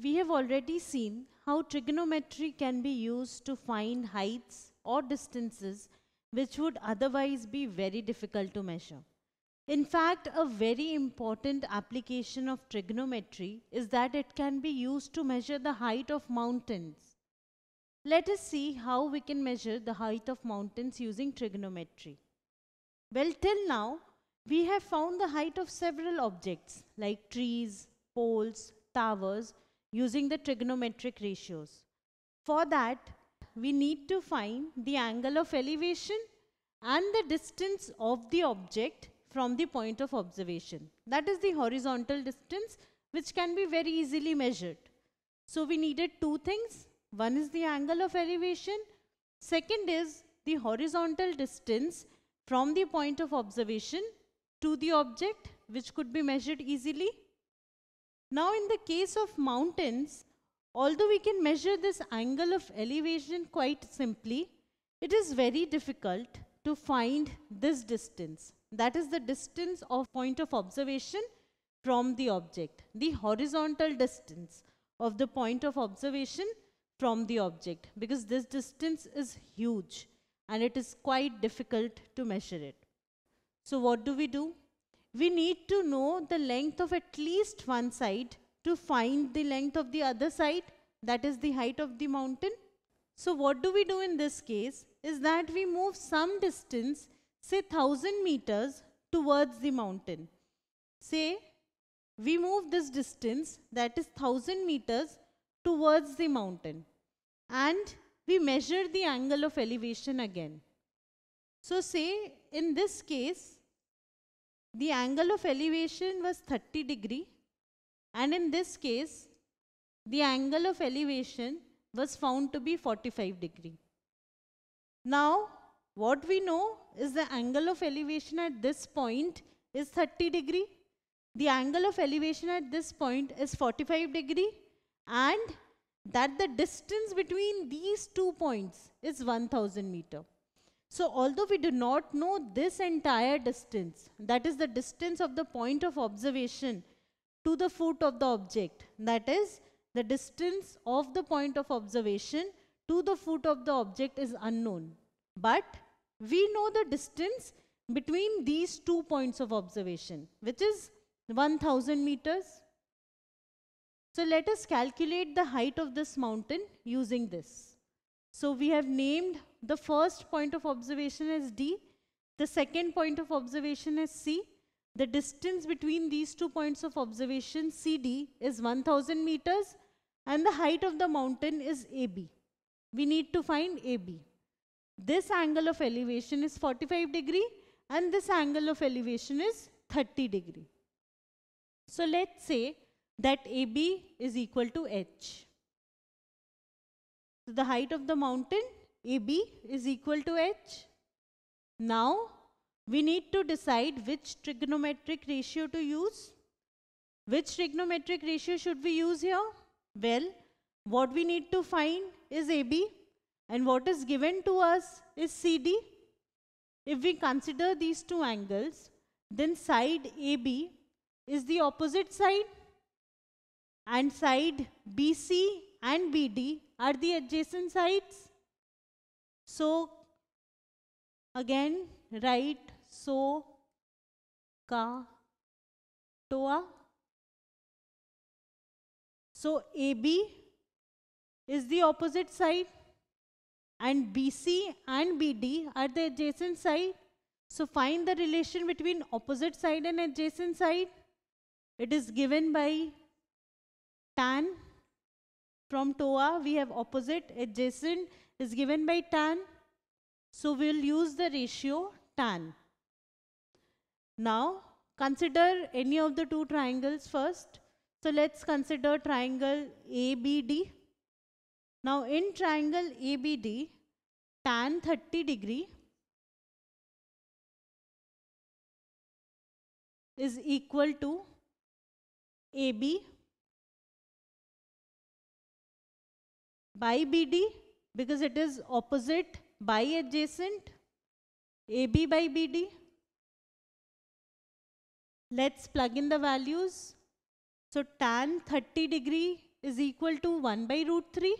We have already seen how trigonometry can be used to find heights or distances which would otherwise be very difficult to measure. In fact, a very important application of trigonometry is that it can be used to measure the height of mountains. Let us see how we can measure the height of mountains using trigonometry. Well, till now, we have found the height of several objects like trees, poles, towers, using the trigonometric ratios. For that, we need to find the angle of elevation and the distance of the object from the point of observation. That is the horizontal distance which can be very easily measured. So we needed two things. One is the angle of elevation. Second is the horizontal distance from the point of observation to the object which could be measured easily. Now in the case of mountains, although we can measure this angle of elevation quite simply, it is very difficult to find this distance. That is the distance of point of observation from the object, the horizontal distance of the point of observation from the object because this distance is huge and it is quite difficult to measure it. So what do we do? we need to know the length of at least one side to find the length of the other side, that is the height of the mountain. So what do we do in this case is that we move some distance, say 1000 meters towards the mountain. Say we move this distance that is 1000 meters towards the mountain and we measure the angle of elevation again. So say in this case the angle of elevation was 30 degree and in this case the angle of elevation was found to be 45 degree. Now what we know is the angle of elevation at this point is 30 degree, the angle of elevation at this point is 45 degree and that the distance between these two points is 1000 meter. So although we do not know this entire distance, that is the distance of the point of observation to the foot of the object, that is the distance of the point of observation to the foot of the object is unknown. But we know the distance between these two points of observation, which is 1000 meters. So let us calculate the height of this mountain using this. So we have named the first point of observation as D, the second point of observation as C. The distance between these two points of observation CD is 1000 meters and the height of the mountain is AB. We need to find AB. This angle of elevation is 45 degree and this angle of elevation is 30 degree. So let's say that AB is equal to H. So the height of the mountain AB is equal to H. Now we need to decide which trigonometric ratio to use. Which trigonometric ratio should we use here? Well, what we need to find is AB and what is given to us is CD. If we consider these two angles, then side AB is the opposite side and side BC and BD are the adjacent sides. So again write so ka toa. So AB is the opposite side and BC and BD are the adjacent side. So find the relation between opposite side and adjacent side. It is given by tan from TOA, we have opposite, adjacent is given by tan. So we'll use the ratio tan. Now, consider any of the two triangles first. So let's consider triangle ABD. Now in triangle ABD, tan 30 degree is equal to AB by BD because it is opposite by adjacent AB by BD. Let's plug in the values. So tan 30 degree is equal to 1 by root 3.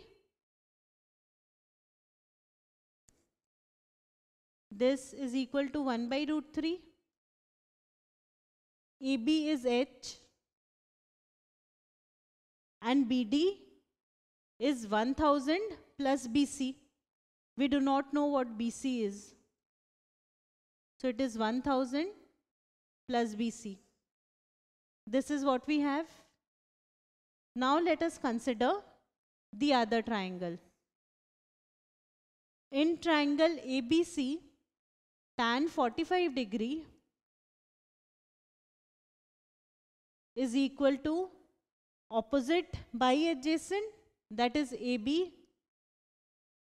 This is equal to 1 by root 3. AB is H and BD is 1000 plus BC. We do not know what BC is. So it is 1000 plus BC. This is what we have. Now let us consider the other triangle. In triangle ABC, tan 45 degree is equal to opposite by adjacent that is AB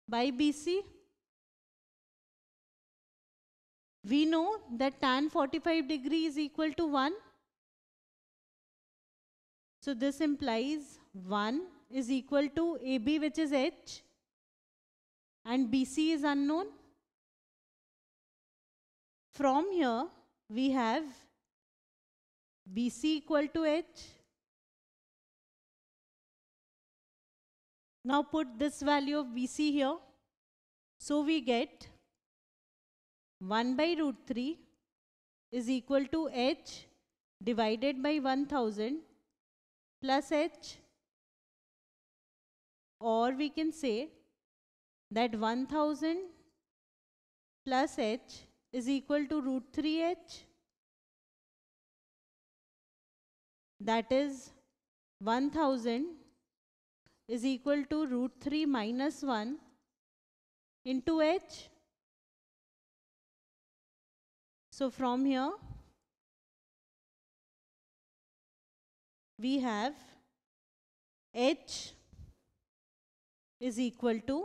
by BC. We know that tan 45 degree is equal to 1. So this implies 1 is equal to AB which is H and BC is unknown. From here we have BC equal to H Now put this value of Vc here. So we get 1 by root 3 is equal to h divided by 1000 plus h or we can say that 1000 plus h is equal to root 3h that is 1000 is equal to root 3 minus 1 into h. So from here we have h is equal to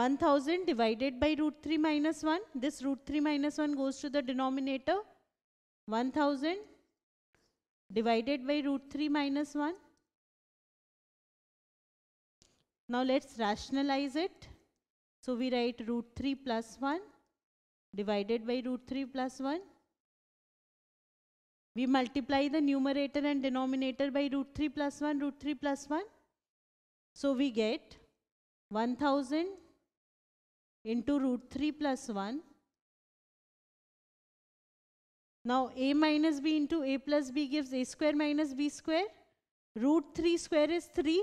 1000 divided by root 3 minus 1. This root 3 minus 1 goes to the denominator. 1000 divided by root 3 minus 1 now let's rationalize it. So we write root 3 plus 1 divided by root 3 plus 1. We multiply the numerator and denominator by root 3 plus 1, root 3 plus 1. So we get 1000 into root 3 plus 1. Now a minus b into a plus b gives a square minus b square. Root 3 square is 3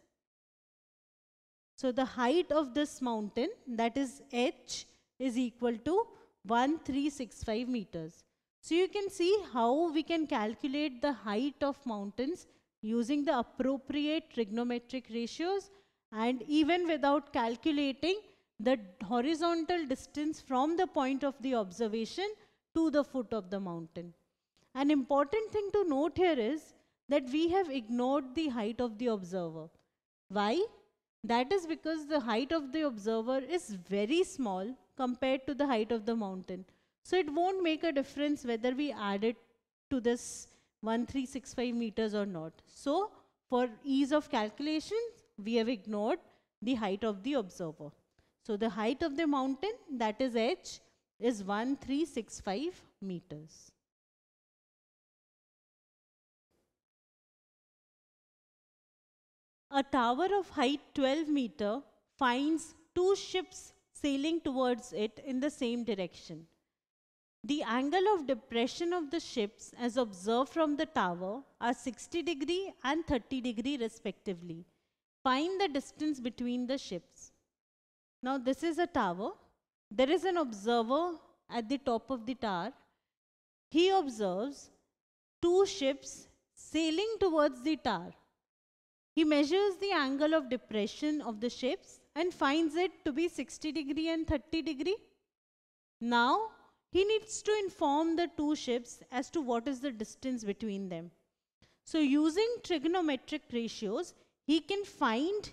So the height of this mountain, that is H, is equal to 1365 meters. So you can see how we can calculate the height of mountains using the appropriate trigonometric ratios and even without calculating the horizontal distance from the point of the observation to the foot of the mountain. An important thing to note here is that we have ignored the height of the observer. Why? That is because the height of the observer is very small compared to the height of the mountain. So it won't make a difference whether we add it to this 1365 meters or not. So for ease of calculation, we have ignored the height of the observer. So the height of the mountain, that is h, is 1365 meters. a tower of height 12 meter finds two ships sailing towards it in the same direction. The angle of depression of the ships as observed from the tower are 60 degree and 30 degree respectively. Find the distance between the ships. Now this is a tower. There is an observer at the top of the tower. He observes two ships sailing towards the tower he measures the angle of depression of the ships and finds it to be 60 degree and 30 degree. Now, he needs to inform the two ships as to what is the distance between them. So, using trigonometric ratios, he can find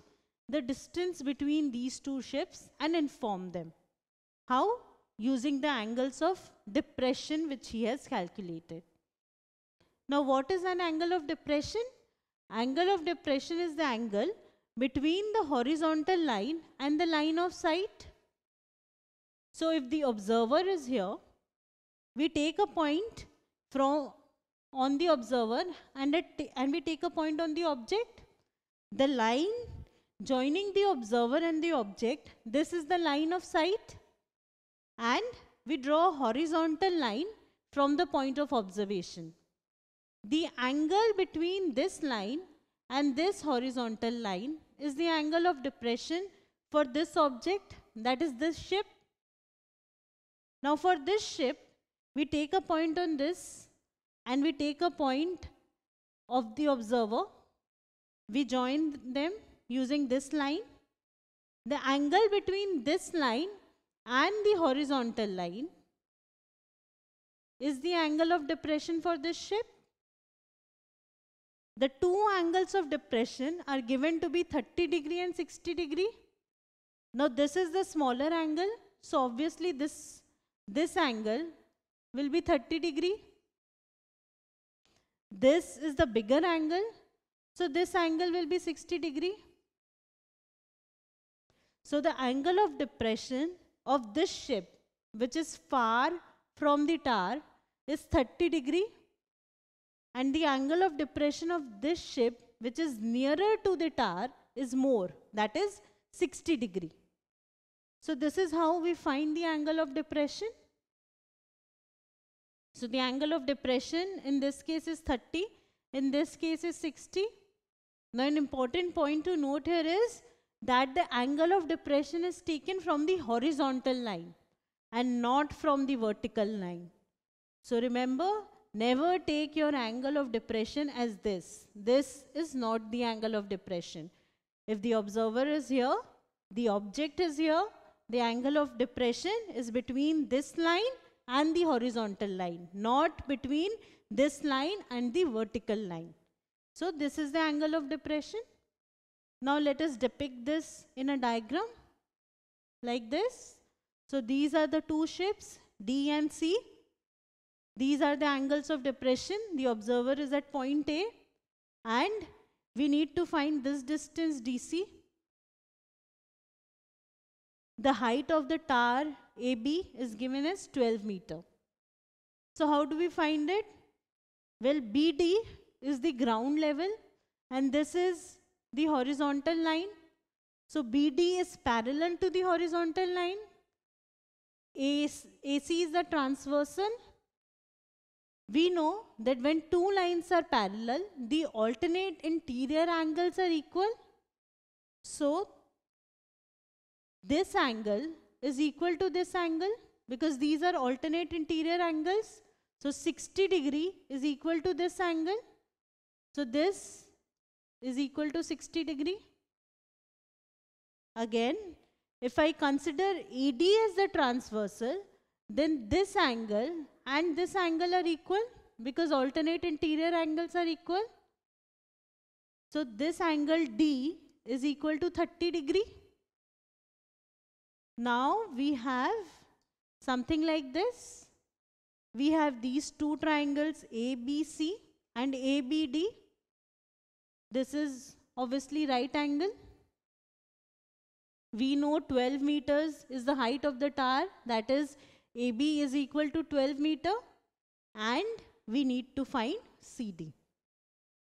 the distance between these two ships and inform them. How? Using the angles of depression which he has calculated. Now, what is an angle of depression? Angle of depression is the angle between the horizontal line and the line of sight. So if the observer is here, we take a point from on the observer and, and we take a point on the object. The line joining the observer and the object, this is the line of sight and we draw a horizontal line from the point of observation. The angle between this line and this horizontal line is the angle of depression for this object that is this ship. Now for this ship we take a point on this and we take a point of the observer. We join them using this line. The angle between this line and the horizontal line is the angle of depression for this ship the two angles of depression are given to be 30 degree and 60 degree. Now this is the smaller angle. So obviously this, this angle will be 30 degree. This is the bigger angle. So this angle will be 60 degree. So the angle of depression of this ship which is far from the tower is 30 degree and the angle of depression of this ship, which is nearer to the tower, is more. That is 60 degree. So this is how we find the angle of depression. So the angle of depression in this case is 30, in this case is 60. Now an important point to note here is that the angle of depression is taken from the horizontal line and not from the vertical line. So remember never take your angle of depression as this. This is not the angle of depression. If the observer is here, the object is here, the angle of depression is between this line and the horizontal line, not between this line and the vertical line. So this is the angle of depression. Now let us depict this in a diagram like this. So these are the two ships D and C these are the angles of depression. The observer is at point A and we need to find this distance DC. The height of the tower AB is given as 12 meter. So how do we find it? Well, BD is the ground level and this is the horizontal line. So BD is parallel to the horizontal line. AC is the transversal we know that when two lines are parallel, the alternate interior angles are equal. So, this angle is equal to this angle because these are alternate interior angles. So, 60 degree is equal to this angle. So, this is equal to 60 degree. Again, if I consider AD as the transversal, then this angle and this angle are equal because alternate interior angles are equal. So this angle D is equal to 30 degree. Now we have something like this. We have these two triangles ABC and ABD. This is obviously right angle. We know 12 meters is the height of the tower that is AB is equal to 12 meter and we need to find CD.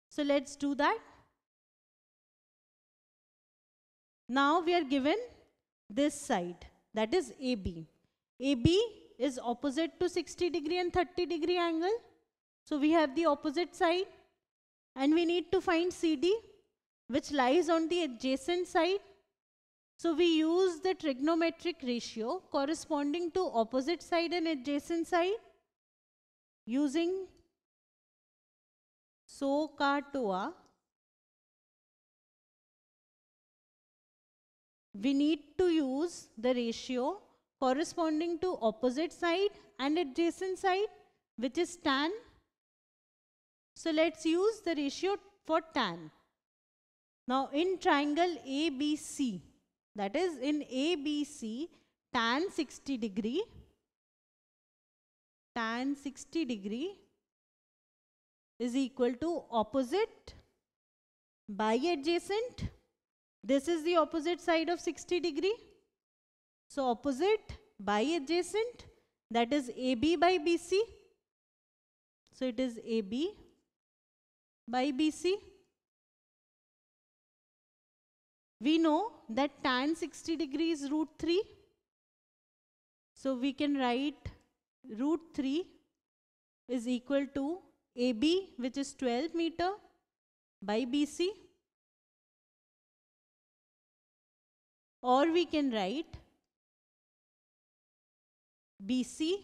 So let's do that. Now we are given this side that is AB. AB is opposite to 60 degree and 30 degree angle. So we have the opposite side and we need to find CD which lies on the adjacent side so we use the trigonometric ratio corresponding to opposite side and adjacent side using SOHCAHTOA. We need to use the ratio corresponding to opposite side and adjacent side which is tan. So let's use the ratio for tan. Now in triangle ABC, that is in ABC tan 60 degree, tan 60 degree is equal to opposite by adjacent. This is the opposite side of 60 degree. So opposite by adjacent that is AB by BC. So it is AB by BC. We know that tan 60 degree is root 3. So we can write root 3 is equal to AB which is 12 meter by BC or we can write BC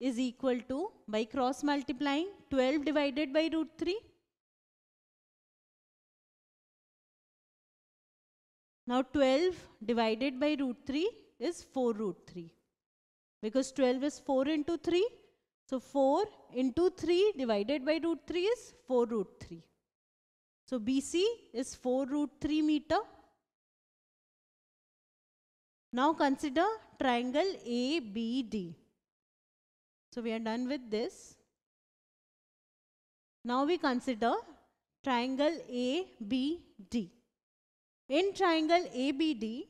is equal to by cross multiplying 12 divided by root 3 Now 12 divided by root 3 is 4 root 3 because 12 is 4 into 3. So 4 into 3 divided by root 3 is 4 root 3. So BC is 4 root 3 meter. Now consider triangle ABD. So we are done with this. Now we consider triangle ABD. In triangle ABD,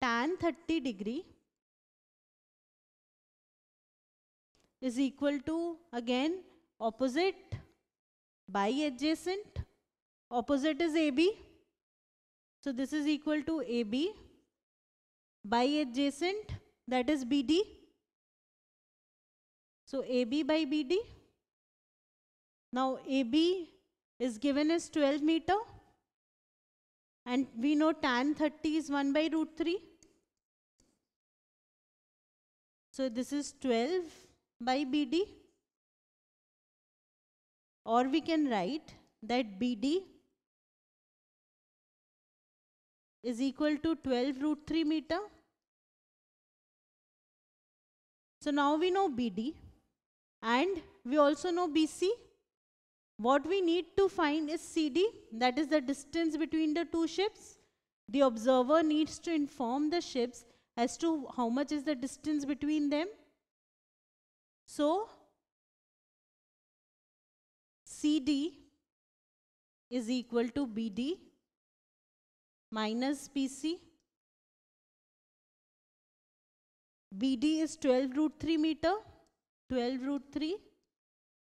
tan 30 degree is equal to again opposite by adjacent. Opposite is AB. So this is equal to AB by adjacent that is BD. So AB by BD. Now AB is given as 12 meter. And we know tan 30 is 1 by root 3. So this is 12 by BD. Or we can write that BD is equal to 12 root 3 meter. So now we know BD and we also know BC what we need to find is CD, that is the distance between the two ships. The observer needs to inform the ships as to how much is the distance between them. So, CD is equal to BD minus PC. BD is 12 root 3 meter, 12 root 3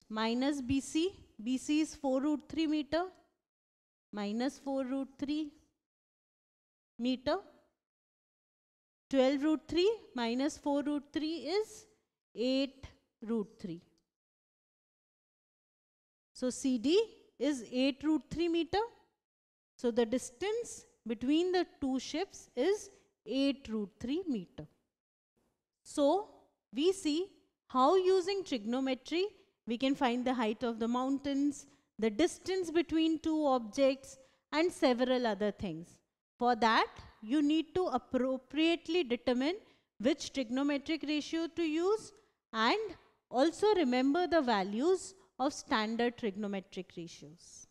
minus BC BC is 4 root 3 meter minus 4 root 3 meter. 12 root 3 minus 4 root 3 is 8 root 3. So CD is 8 root 3 meter. So the distance between the two ships is 8 root 3 meter. So we see how using trigonometry we can find the height of the mountains, the distance between two objects, and several other things. For that, you need to appropriately determine which trigonometric ratio to use and also remember the values of standard trigonometric ratios.